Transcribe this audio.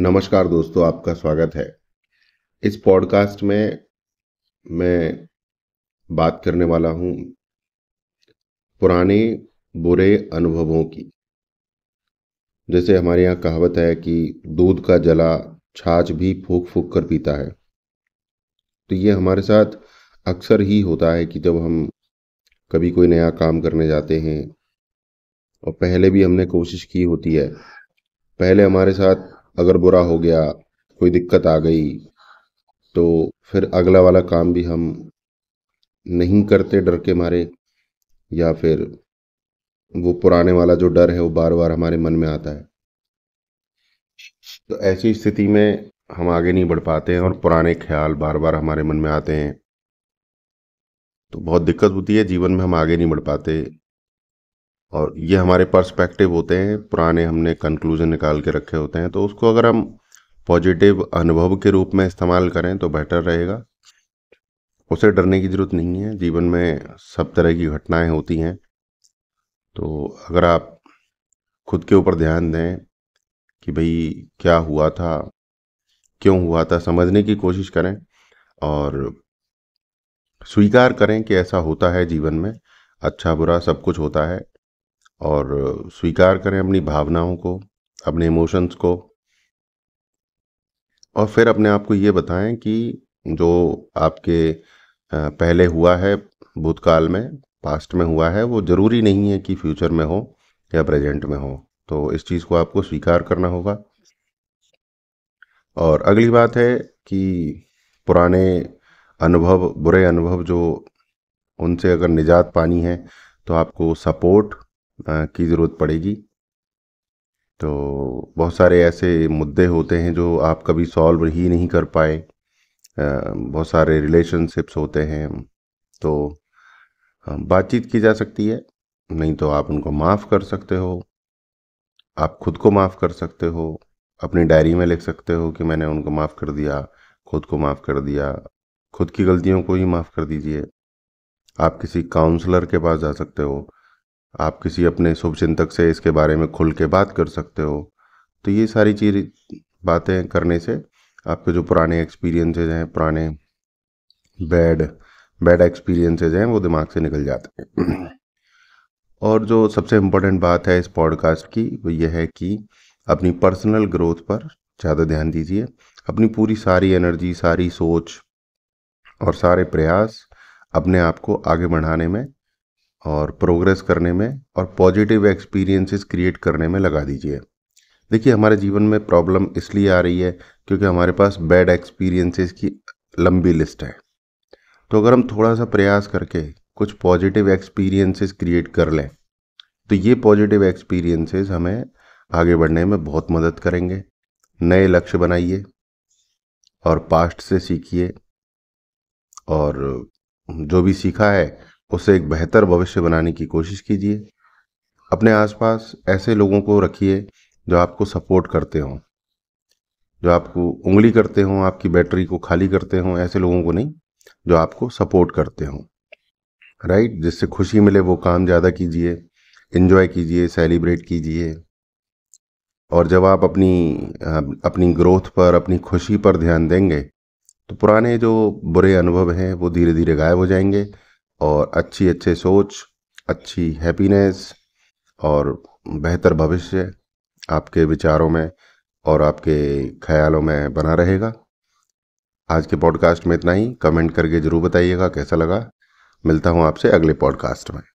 नमस्कार दोस्तों आपका स्वागत है इस पॉडकास्ट में मैं बात करने वाला हूं पुराने बुरे अनुभवों की जैसे हमारे यहाँ कहावत है कि दूध का जला छाछ भी फूक फूक कर पीता है तो ये हमारे साथ अक्सर ही होता है कि जब हम कभी कोई नया काम करने जाते हैं और पहले भी हमने कोशिश की होती है पहले हमारे साथ अगर बुरा हो गया कोई दिक्कत आ गई तो फिर अगला वाला काम भी हम नहीं करते डर के मारे या फिर वो पुराने वाला जो डर है वो बार बार हमारे मन में आता है तो ऐसी स्थिति में हम आगे नहीं बढ़ पाते हैं और पुराने ख्याल बार बार हमारे मन में आते हैं तो बहुत दिक्कत होती है जीवन में हम आगे नहीं बढ़ पाते और ये हमारे पर्सपेक्टिव होते हैं पुराने हमने कंक्लूजन निकाल के रखे होते हैं तो उसको अगर हम पॉजिटिव अनुभव के रूप में इस्तेमाल करें तो बेटर रहेगा उसे डरने की ज़रूरत नहीं है जीवन में सब तरह की घटनाएं होती हैं तो अगर आप खुद के ऊपर ध्यान दें कि भाई क्या हुआ था क्यों हुआ था समझने की कोशिश करें और स्वीकार करें कि ऐसा होता है जीवन में अच्छा बुरा सब कुछ होता है और स्वीकार करें अपनी भावनाओं को अपने इमोशंस को और फिर अपने आप को ये बताएं कि जो आपके पहले हुआ है भूतकाल में पास्ट में हुआ है वो ज़रूरी नहीं है कि फ्यूचर में हो या प्रेजेंट में हो तो इस चीज़ को आपको स्वीकार करना होगा और अगली बात है कि पुराने अनुभव बुरे अनुभव जो उनसे अगर निजात पानी है तो आपको सपोर्ट की ज़रूरत पड़ेगी तो बहुत सारे ऐसे मुद्दे होते हैं जो आप कभी सॉल्व ही नहीं कर पाए बहुत सारे रिलेशनशिप्स होते हैं तो बातचीत की जा सकती है नहीं तो आप उनको माफ़ कर सकते हो आप खुद को माफ़ कर सकते हो अपनी डायरी में लिख सकते हो कि मैंने उनको माफ़ कर दिया खुद को माफ़ कर दिया खुद की गलतियों को ही माफ़ कर दीजिए आप किसी काउंसलर के पास जा सकते हो आप किसी अपने शुभ चिंतक से इसके बारे में खुल के बात कर सकते हो तो ये सारी चीज बातें करने से आपके जो पुराने एक्सपीरियंसेज हैं पुराने बैड बैड एक्सपीरियंसेज हैं वो दिमाग से निकल जाते हैं और जो सबसे इम्पोर्टेंट बात है इस पॉडकास्ट की वो ये है कि अपनी पर्सनल ग्रोथ पर ज़्यादा ध्यान दीजिए अपनी पूरी सारी एनर्जी सारी सोच और सारे प्रयास अपने आप को आगे बढ़ाने में और प्रोग्रेस करने में और पॉजिटिव एक्सपीरियंसेस क्रिएट करने में लगा दीजिए देखिए हमारे जीवन में प्रॉब्लम इसलिए आ रही है क्योंकि हमारे पास बैड एक्सपीरियंसेस की लंबी लिस्ट है तो अगर हम थोड़ा सा प्रयास करके कुछ पॉजिटिव एक्सपीरियंसेस क्रिएट कर लें तो ये पॉजिटिव एक्सपीरियंसेस हमें आगे बढ़ने में बहुत मदद करेंगे नए लक्ष्य बनाइए और पास्ट से सीखिए और जो भी सीखा है उसे एक बेहतर भविष्य बनाने की कोशिश कीजिए अपने आसपास ऐसे लोगों को रखिए जो आपको सपोर्ट करते हों जो आपको उंगली करते हों आपकी बैटरी को खाली करते हों ऐसे लोगों को नहीं जो आपको सपोर्ट करते हों राइट जिससे खुशी मिले वो काम ज़्यादा कीजिए इन्जॉय कीजिए सेलिब्रेट कीजिए और जब आप अपनी अपनी ग्रोथ पर अपनी खुशी पर ध्यान देंगे तो पुराने जो बुरे अनुभव हैं वो धीरे धीरे गायब हो जाएंगे और अच्छी अच्छे सोच अच्छी हैप्पीनेस और बेहतर भविष्य आपके विचारों में और आपके ख्यालों में बना रहेगा आज के पॉडकास्ट में इतना ही कमेंट करके ज़रूर बताइएगा कैसा लगा मिलता हूँ आपसे अगले पॉडकास्ट में